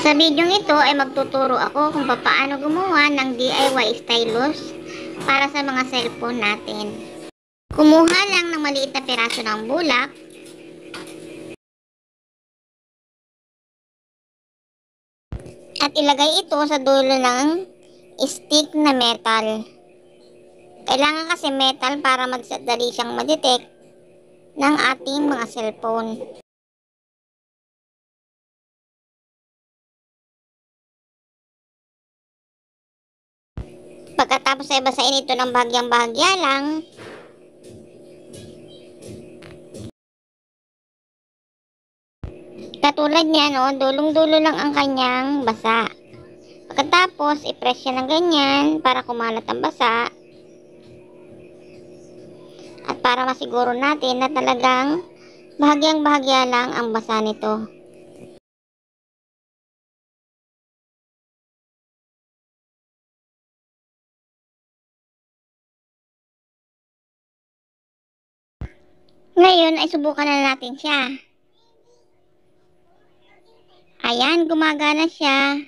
Sa bidyong ito ay magtuturo ako kung paano gumawa ng DIY stylus para sa mga cellphone natin. Kumuha lang ng maliit na piraso ng bulak at ilagay ito sa dulo ng stick na metal. Kailangan kasi metal para magsadali siyang madetect ng ating mga cellphone. pagkatapos ay basahin ito ng bahagyang-bahagya lang, Katulad niya, no, dulong-dulo lang ang kanyang basa. Pagkatapos, i-press siya ng ganyan para kumalat ang basa. At para masiguro natin na talagang bahagyang-bahagya lang ang basa nito. Ngayon ay subukan na natin siya. Ayan, gumagana siya.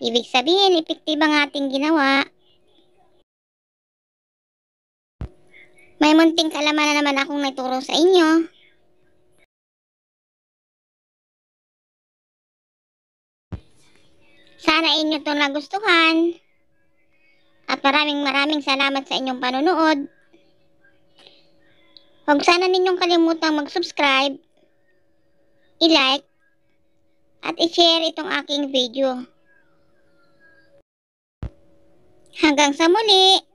Ibig sabihin, effective ang ating ginawa. May munting kalaman na naman akong nagturo sa inyo. Sana inyo ito nagustuhan. At maraming maraming salamat sa inyong panonood. Huwag sana ninyong kalimutang mag-subscribe, i-like, at i-share itong aking video. Hanggang sa muli!